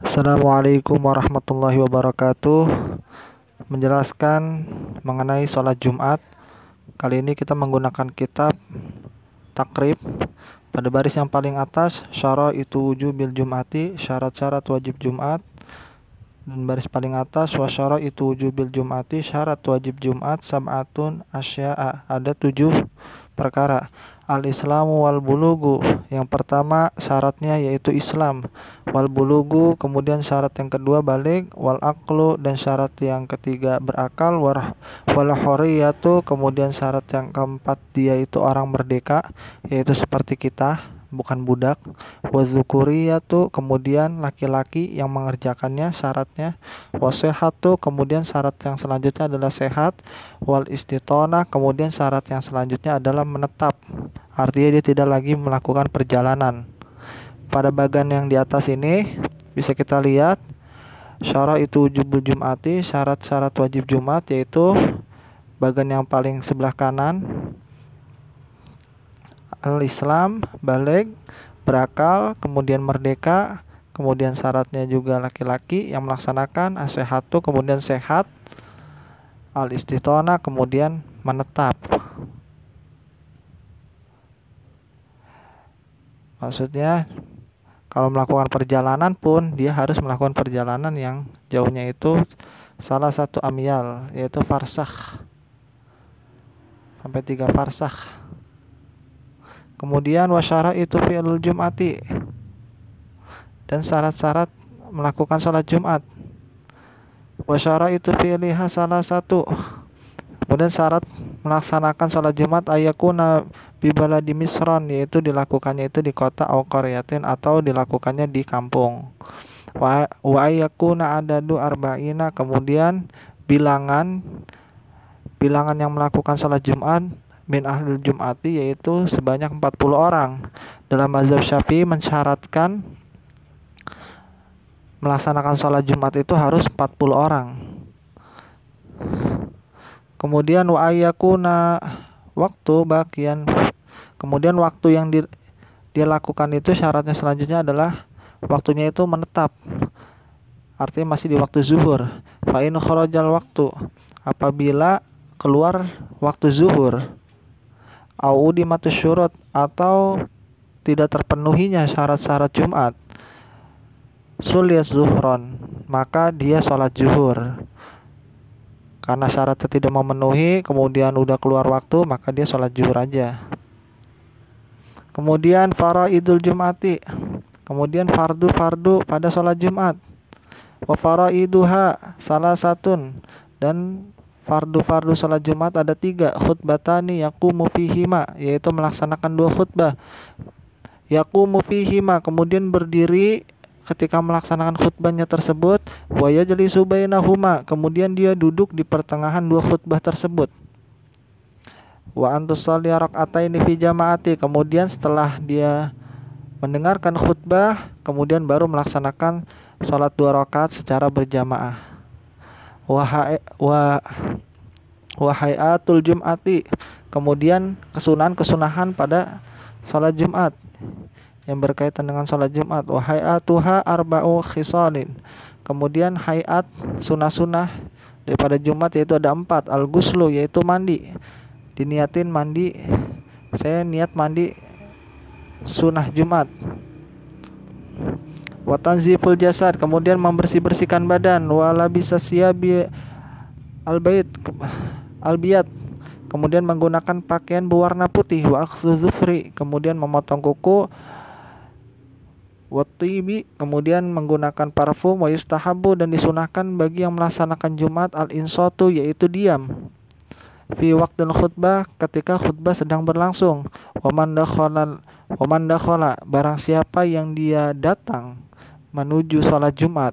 Assalamualaikum warahmatullahi wabarakatuh Menjelaskan mengenai sholat Jumat Kali ini kita menggunakan kitab Takrib Pada baris yang paling atas Syara itu wujubil jumati Syarat-syarat wajib Jumat Dan baris paling atas Wasyara itu wujubil jumati Syarat wajib Jumat Sab'atun asya'a Ada tujuh perkara al-islamu wal bulugu. Yang pertama syaratnya yaitu Islam, wal bulugu, kemudian syarat yang kedua balik, wal aklu dan syarat yang ketiga berakal, wal horiyatu, kemudian syarat yang keempat dia itu orang merdeka, yaitu seperti kita bukan budak wazukuriyatu kemudian laki-laki yang mengerjakannya syaratnya wasehatu kemudian syarat yang selanjutnya adalah sehat wal istitona kemudian syarat yang selanjutnya adalah menetap artinya dia tidak lagi melakukan perjalanan pada bagan yang di atas ini bisa kita lihat syarat itu wajib jumati syarat-syarat wajib jumat yaitu bagan yang paling sebelah kanan al-Islam, balik, berakal, kemudian merdeka, kemudian syaratnya juga laki-laki yang melaksanakan asehatu kemudian sehat al-istitona kemudian menetap maksudnya kalau melakukan perjalanan pun dia harus melakukan perjalanan yang jauhnya itu salah satu amyal yaitu farsah sampai tiga farsah Kemudian wasyara itu fi'lul jum'ati dan syarat-syarat melakukan salat Jumat. Wasyara itu fi'liha salah satu. Kemudian syarat melaksanakan salat Jumat ayakuna bibala di misron yaitu dilakukannya itu di kota au qaryatin atau dilakukannya di kampung. Wa, wa ayakuna adadu arba'ina kemudian bilangan bilangan yang melakukan salat Jumat min ahlul jum'ati yaitu sebanyak 40 orang. Dalam mazhab Syafi'i mensyaratkan melaksanakan sholat Jumat itu harus 40 orang. Kemudian wa na waktu bagian kemudian waktu yang di, dia lakukan itu syaratnya selanjutnya adalah waktunya itu menetap. Artinya masih di waktu zuhur. Fa'inu khorojal waktu apabila keluar waktu zuhur au dimatus surut atau tidak terpenuhinya syarat-syarat Jumat sulit zuhron maka dia sholat zuhur karena syaratnya tidak memenuhi kemudian udah keluar waktu maka dia sholat zuhur aja kemudian idul jumati kemudian fardu fardu pada sholat jumat wa iduha salah satun dan fardu-fardu salat Jumat ada tiga khutbatani yakumu fihima yaitu melaksanakan dua khutbah yakumu fihima kemudian berdiri ketika melaksanakan khutbahnya tersebut waya jeli subainahuma kemudian dia duduk di pertengahan dua khutbah tersebut wa antusalli rakaataini fi jamaati kemudian setelah dia mendengarkan khutbah kemudian baru melaksanakan sholat dua rakaat secara berjamaah wahai wa wahaiatul jumati kemudian kesunahan kesunahan pada sholat jumat yang berkaitan dengan sholat jumat wahai atuha arba'u khisalin kemudian hayat sunah-sunah daripada jumat yaitu ada empat al guslu yaitu mandi diniatin mandi saya niat mandi sunah jumat watanziful jasad kemudian membersih-bersihkan badan wala bisa siabi albait albiat kemudian menggunakan pakaian berwarna putih wa zufri kemudian memotong kuku Watibi kemudian menggunakan parfum wa yustahabu dan disunahkan bagi yang melaksanakan Jumat al-insotu yaitu diam fi waktu khutbah ketika khutbah sedang berlangsung wa dakhala dakhala barang siapa yang dia datang menuju sholat Jumat.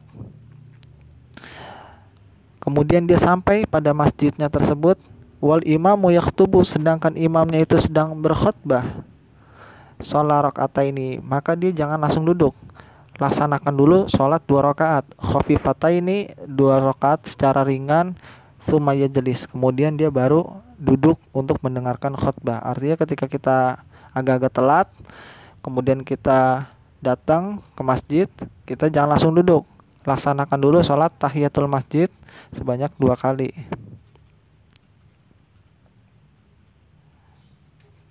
Kemudian dia sampai pada masjidnya tersebut wal imamu yaktubu sedangkan imamnya itu sedang berkhutbah. Sholat rakaat ini, maka dia jangan langsung duduk. Laksanakan dulu sholat dua rakaat. Khafifata ini dua rakaat secara ringan sumaya jelis. Kemudian dia baru duduk untuk mendengarkan khutbah. Artinya ketika kita agak-agak telat, kemudian kita datang ke masjid, kita jangan langsung duduk. Laksanakan dulu sholat tahiyatul masjid sebanyak dua kali.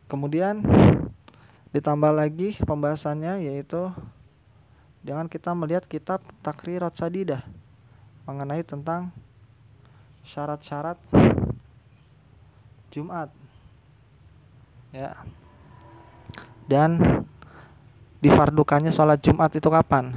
Kemudian ditambah lagi pembahasannya yaitu jangan kita melihat kitab takrirat sadidah mengenai tentang syarat-syarat Jumat ya dan difardukannya sholat Jumat itu kapan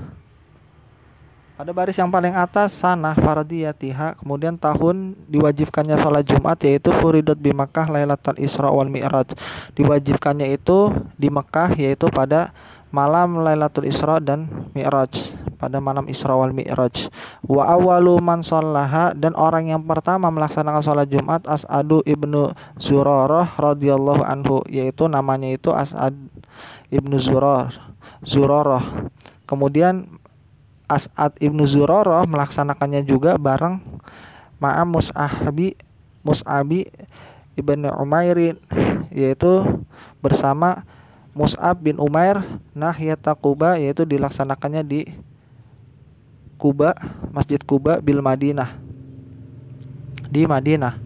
pada baris yang paling atas sana fardiyatiha kemudian tahun diwajibkannya sholat Jumat yaitu furidot bi Makkah Lailatul Isra wal Mi'raj. Diwajibkannya itu di Mekah yaitu pada malam Lailatul Isra dan Mi'raj pada malam Isra wal Mi'raj. Wa awwalu man sallaha dan orang yang pertama melaksanakan sholat Jumat As'adu ibnu Zurarah radhiyallahu anhu yaitu namanya itu As'ad ibnu Zurar Zurarah. Kemudian As'ad ibnu Zuroroh melaksanakannya juga bareng Ma'am Mus'abi Mus'abi ibnu Umairin yaitu bersama Mus'ab bin Umair Nahyata Kuba yaitu dilaksanakannya di Kuba Masjid Kuba Bil Madinah di Madinah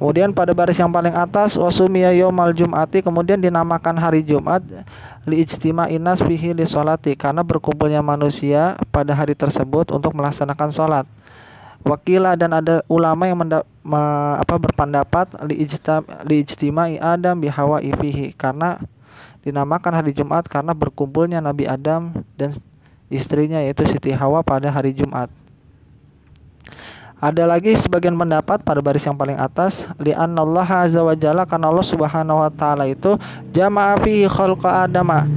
Kemudian pada baris yang paling atas wasumiya yaumal jum'ati kemudian dinamakan hari Jumat li inas fihi li sholati karena berkumpulnya manusia pada hari tersebut untuk melaksanakan sholat. Wakila dan ada ulama yang menda, me, apa berpendapat li ijtam, li Adam bihawa ifihi karena dinamakan hari Jumat karena berkumpulnya Nabi Adam dan istrinya yaitu Siti Hawa pada hari Jumat. Ada lagi sebagian pendapat pada baris yang paling atas li'annallaha azza wa jalla karena Allah Subhanahu wa taala itu jama'a fihi khalqa adama.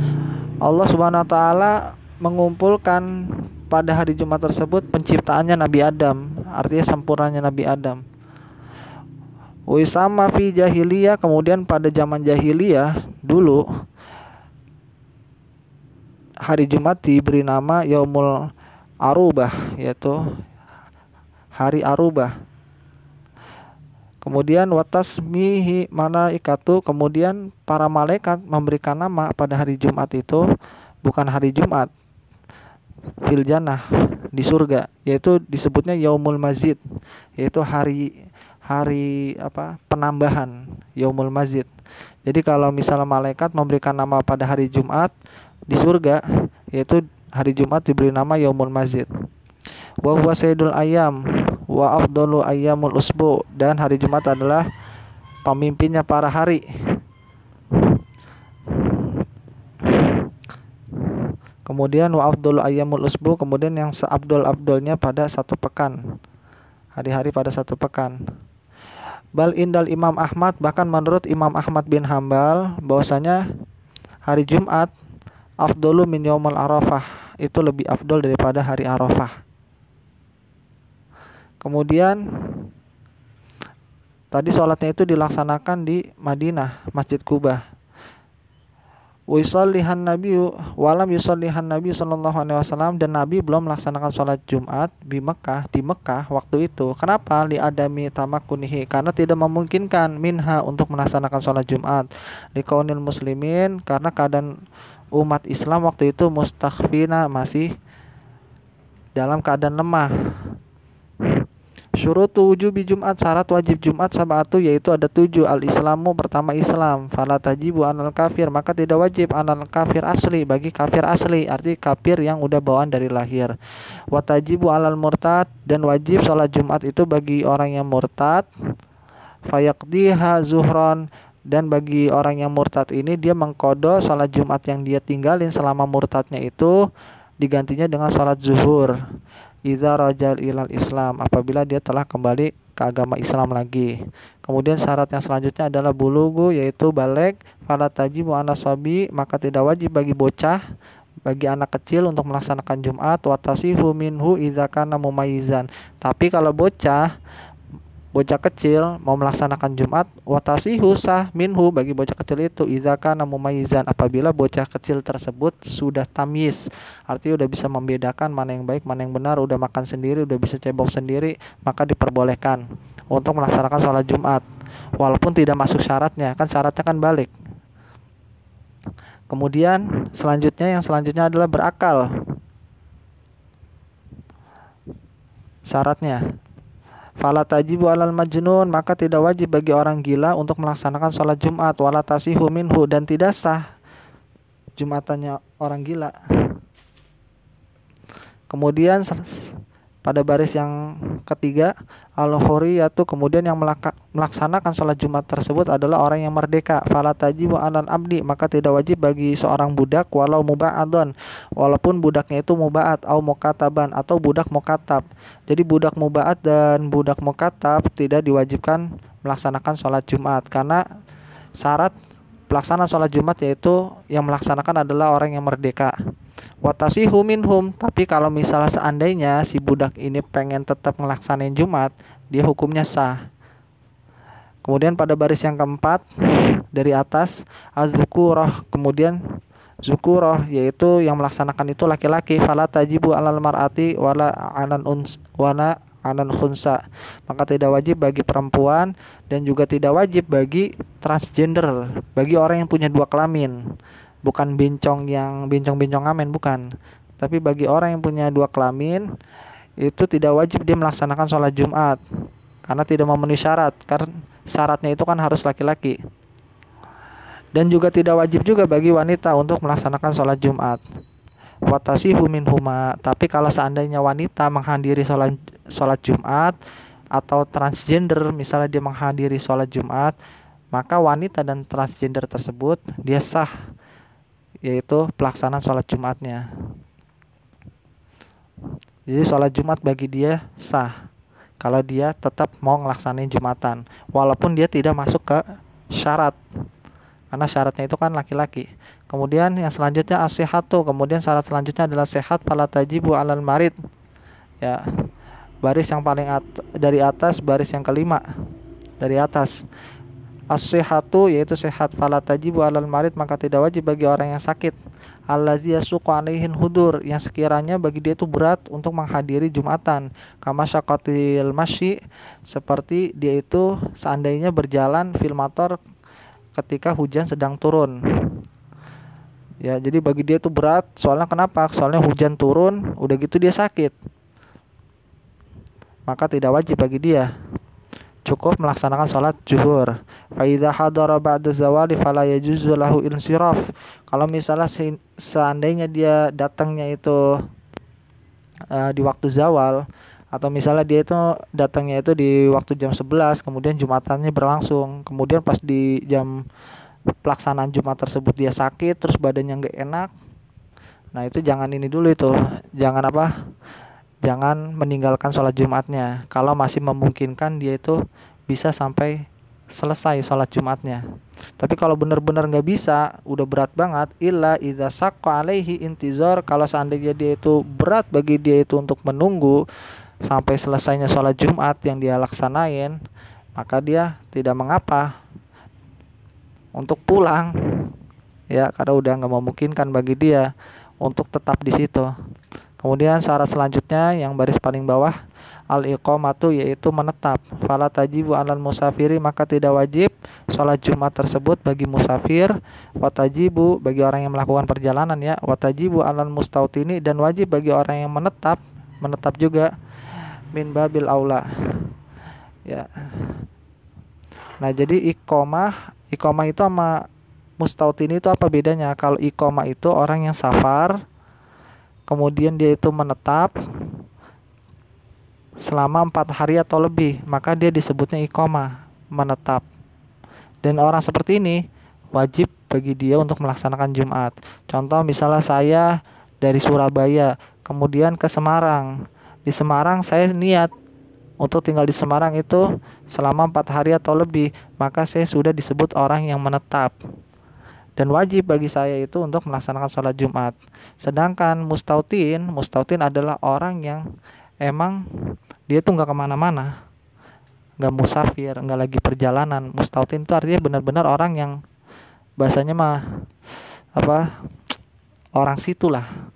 Allah Subhanahu wa taala mengumpulkan pada hari Jumat tersebut penciptaannya Nabi Adam, artinya sempurnanya Nabi Adam. Wisama fi jahiliyah kemudian pada zaman jahiliyah dulu hari Jumat diberi nama Yaumul Arubah yaitu hari Aruba. Kemudian watas mihi mana ikatu. Kemudian para malaikat memberikan nama pada hari Jumat itu bukan hari Jumat, Filjanah di surga yaitu disebutnya yaumul mazid, yaitu hari hari apa penambahan yaumul mazid. jadi kalau misalnya malaikat memberikan nama pada hari Jumat di surga yaitu hari Jumat diberi nama yaumul mazid wa huwa sayyidul ayam wa afdalu ayyamul usbu dan hari Jumat adalah pemimpinnya para hari. Kemudian wa afdalu ayyamul usbu kemudian yang seabdul Abdulnya pada satu pekan. Hari-hari pada satu pekan. Bal indal Imam Ahmad bahkan menurut Imam Ahmad bin Hambal bahwasanya hari Jumat afdalu min yaumul Arafah itu lebih afdol daripada hari Arafah. Kemudian tadi sholatnya itu dilaksanakan di Madinah, Masjid Kubah. Wisalihan Nabi walam yusollihan Nabi Shallallahu Alaihi Wasallam dan Nabi belum melaksanakan sholat Jumat di Mekah di Mekah waktu itu. Kenapa? Li adami tamakunihi karena tidak memungkinkan minha untuk melaksanakan sholat Jumat. di kaunil muslimin karena keadaan umat Islam waktu itu mustakhfina masih dalam keadaan lemah Syurutu wujubi Jumat syarat wajib Jumat sabatu yaitu ada tujuh al Islamu pertama Islam fala tajibu anal kafir maka tidak wajib anal kafir asli bagi kafir asli arti kafir yang udah bawaan dari lahir watajibu alal murtad dan wajib sholat Jumat itu bagi orang yang murtad fayaqdiha zuhron dan bagi orang yang murtad ini dia mengkodo sholat Jumat yang dia tinggalin selama murtadnya itu digantinya dengan sholat zuhur Iza rajal ilal Islam apabila dia telah kembali ke agama Islam lagi. Kemudian syarat yang selanjutnya adalah bulugu yaitu balik fala tajibu anasabi maka tidak wajib bagi bocah bagi anak kecil untuk melaksanakan Jumat watasihu minhu izakana mumayizan Tapi kalau bocah bocah kecil mau melaksanakan Jumat watasihu husah minhu bagi bocah kecil itu izaka maizan apabila bocah kecil tersebut sudah tamis arti udah bisa membedakan mana yang baik mana yang benar udah makan sendiri udah bisa cebok sendiri maka diperbolehkan untuk melaksanakan sholat Jumat walaupun tidak masuk syaratnya kan syaratnya kan balik kemudian selanjutnya yang selanjutnya adalah berakal syaratnya Fala tajibu alal majnun maka tidak wajib bagi orang gila untuk melaksanakan sholat Jumat wala tasihu minhu dan tidak sah Jumatannya orang gila. Kemudian pada baris yang ketiga, al-huri yaitu kemudian yang melaka, melaksanakan sholat Jumat tersebut adalah orang yang merdeka. Fala wa anan abdi, maka tidak wajib bagi seorang budak walau muba'adon, walaupun budaknya itu muba'at atau mukataban atau budak mukatab. Jadi budak muba'at dan budak mukatab tidak diwajibkan melaksanakan sholat Jumat karena syarat pelaksana sholat Jumat yaitu yang melaksanakan adalah orang yang merdeka watasihu minhum tapi kalau misalnya seandainya si budak ini pengen tetap ngelaksanain Jumat dia hukumnya sah kemudian pada baris yang keempat dari atas azukuroh kemudian zukuroh yaitu yang melaksanakan itu laki-laki fala tajibu alal mar'ati wala anan uns wana anan khunsa maka tidak wajib bagi perempuan dan juga tidak wajib bagi transgender bagi orang yang punya dua kelamin bukan bincong yang bincong-bincong amin bukan tapi bagi orang yang punya dua kelamin itu tidak wajib dia melaksanakan sholat Jumat karena tidak memenuhi syarat karena syaratnya itu kan harus laki-laki dan juga tidak wajib juga bagi wanita untuk melaksanakan sholat Jumat watasi humin huma tapi kalau seandainya wanita menghadiri sholat sholat Jumat atau transgender misalnya dia menghadiri sholat Jumat maka wanita dan transgender tersebut dia sah yaitu pelaksanaan sholat Jumatnya. Jadi sholat Jumat bagi dia sah kalau dia tetap mau ngelaksanain Jumatan walaupun dia tidak masuk ke syarat karena syaratnya itu kan laki-laki. Kemudian yang selanjutnya tuh kemudian syarat selanjutnya adalah sehat pala tajibu alal marid. Ya. Baris yang paling at dari atas, baris yang kelima dari atas as sihatu yaitu sehat tajibu alal marid maka tidak wajib bagi orang yang sakit allazi yasuqu alaihin hudur yang sekiranya bagi dia itu berat untuk menghadiri Jumatan kama syaqatil masyi seperti dia itu seandainya berjalan filmator ketika hujan sedang turun ya jadi bagi dia itu berat soalnya kenapa soalnya hujan turun udah gitu dia sakit maka tidak wajib bagi dia cukup melaksanakan sholat zuhur. Faidah hadara ba'da zawali fala yajuzu lahu insiraf. Kalau misalnya seandainya dia datangnya itu uh, di waktu zawal atau misalnya dia itu datangnya itu di waktu jam 11 kemudian jumatannya berlangsung kemudian pas di jam pelaksanaan jumat tersebut dia sakit terus badannya nggak enak nah itu jangan ini dulu itu jangan apa jangan meninggalkan sholat Jumatnya. Kalau masih memungkinkan dia itu bisa sampai selesai sholat Jumatnya. Tapi kalau benar-benar nggak bisa, udah berat banget, illa idza saqqa alaihi intizor, kalau seandainya dia itu berat bagi dia itu untuk menunggu sampai selesainya sholat Jumat yang dia laksanain, maka dia tidak mengapa untuk pulang ya karena udah nggak memungkinkan bagi dia untuk tetap di situ. Kemudian syarat selanjutnya yang baris paling bawah al iqamatu yaitu menetap. Fala tajibu alal musafiri maka tidak wajib sholat Jumat tersebut bagi musafir, watajibu bagi orang yang melakukan perjalanan ya, watajibu alal mustautini dan wajib bagi orang yang menetap, menetap juga min babil aula. Ya. Nah, jadi iqamah, iqamah itu sama mustautini itu apa bedanya? Kalau iqamah itu orang yang safar, kemudian dia itu menetap selama empat hari atau lebih, maka dia disebutnya ikoma, menetap. Dan orang seperti ini wajib bagi dia untuk melaksanakan Jumat. Contoh misalnya saya dari Surabaya, kemudian ke Semarang. Di Semarang saya niat untuk tinggal di Semarang itu selama empat hari atau lebih, maka saya sudah disebut orang yang menetap dan wajib bagi saya itu untuk melaksanakan sholat Jumat. Sedangkan mustautin, mustautin adalah orang yang emang dia tuh nggak kemana-mana, nggak musafir, nggak lagi perjalanan. Mustautin itu artinya benar-benar orang yang bahasanya mah apa orang situ lah.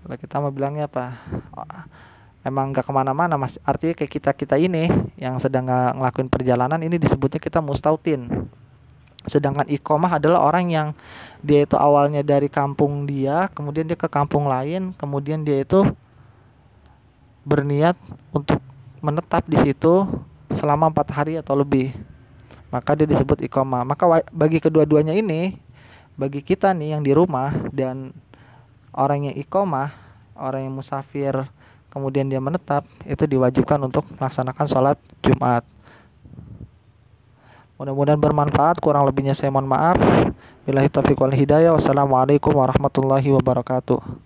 Kalau kita mau bilangnya apa? Emang nggak kemana-mana mas. Artinya kayak kita kita ini yang sedang ngelakuin perjalanan ini disebutnya kita mustautin Sedangkan ikomah adalah orang yang dia itu awalnya dari kampung dia, kemudian dia ke kampung lain, kemudian dia itu berniat untuk menetap di situ selama empat hari atau lebih. Maka dia disebut ikomah. Maka bagi kedua-duanya ini, bagi kita nih yang di rumah dan orang yang ikomah, orang yang musafir, kemudian dia menetap, itu diwajibkan untuk melaksanakan sholat Jumat. Mudah-mudahan bermanfaat. Kurang lebihnya saya mohon maaf. Bila taufiq wal hidayah. Wassalamualaikum warahmatullahi wabarakatuh.